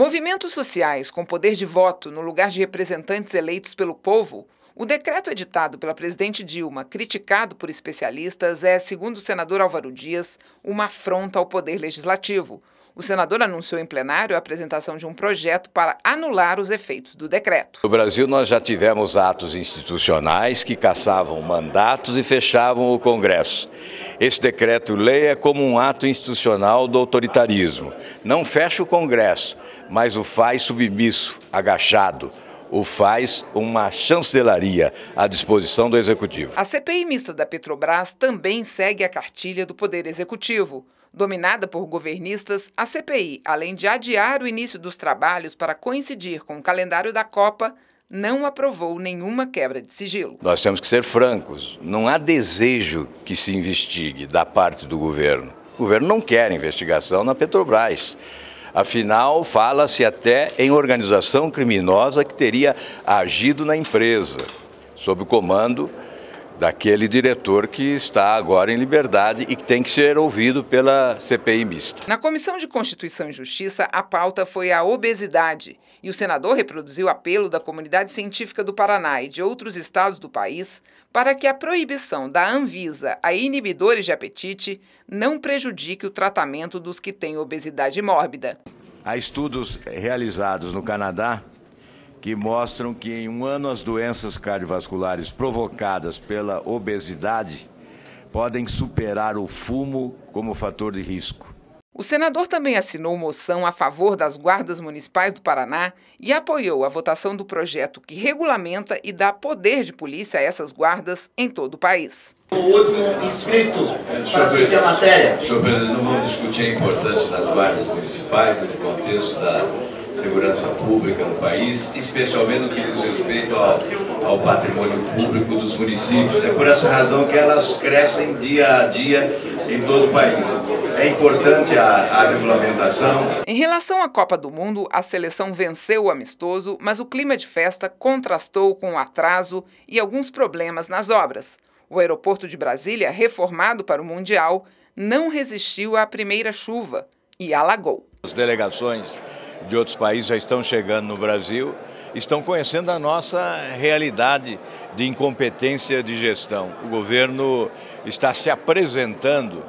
Movimentos sociais com poder de voto no lugar de representantes eleitos pelo povo, o decreto editado pela presidente Dilma, criticado por especialistas, é, segundo o senador Álvaro Dias, uma afronta ao poder legislativo. O senador anunciou em plenário a apresentação de um projeto para anular os efeitos do decreto. No Brasil, nós já tivemos atos institucionais que caçavam mandatos e fechavam o Congresso. Esse decreto-lei é como um ato institucional do autoritarismo. Não fecha o Congresso, mas o faz submisso, agachado o faz uma chancelaria à disposição do Executivo. A CPI mista da Petrobras também segue a cartilha do Poder Executivo. Dominada por governistas, a CPI, além de adiar o início dos trabalhos para coincidir com o calendário da Copa, não aprovou nenhuma quebra de sigilo. Nós temos que ser francos. Não há desejo que se investigue da parte do governo. O governo não quer investigação na Petrobras. Afinal, fala-se até em organização criminosa que teria agido na empresa, sob o comando daquele diretor que está agora em liberdade e que tem que ser ouvido pela CPI mista. Na Comissão de Constituição e Justiça, a pauta foi a obesidade e o senador reproduziu apelo da comunidade científica do Paraná e de outros estados do país para que a proibição da Anvisa a inibidores de apetite não prejudique o tratamento dos que têm obesidade mórbida. Há estudos realizados no Canadá que mostram que em um ano as doenças cardiovasculares provocadas pela obesidade podem superar o fumo como fator de risco. O senador também assinou moção a favor das guardas municipais do Paraná e apoiou a votação do projeto que regulamenta e dá poder de polícia a essas guardas em todo o país. O último inscrito para discutir a matéria. Senhor presidente, não vamos discutir a importância das guardas municipais no contexto da segurança pública no país, especialmente no que diz respeito ao, ao, patrimônio público dos municípios. É por essa razão que elas crescem dia a dia em todo o país. É importante a, a regulamentação. Em relação à Copa do Mundo, a seleção venceu o amistoso, mas o clima de festa contrastou com o atraso e alguns problemas nas obras. O aeroporto de Brasília, reformado para o Mundial, não resistiu à primeira chuva e alagou. As delegações de outros países já estão chegando no Brasil, estão conhecendo a nossa realidade de incompetência de gestão. O governo está se apresentando,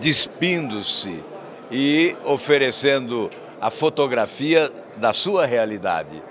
despindo-se e oferecendo a fotografia da sua realidade.